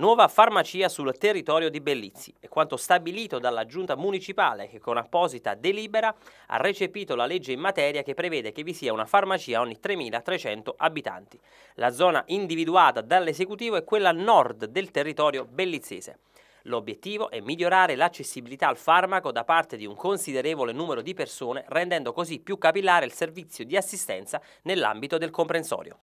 Nuova farmacia sul territorio di Bellizzi è quanto stabilito dalla giunta municipale che con apposita delibera ha recepito la legge in materia che prevede che vi sia una farmacia ogni 3.300 abitanti. La zona individuata dall'esecutivo è quella nord del territorio bellizzese. L'obiettivo è migliorare l'accessibilità al farmaco da parte di un considerevole numero di persone, rendendo così più capillare il servizio di assistenza nell'ambito del comprensorio.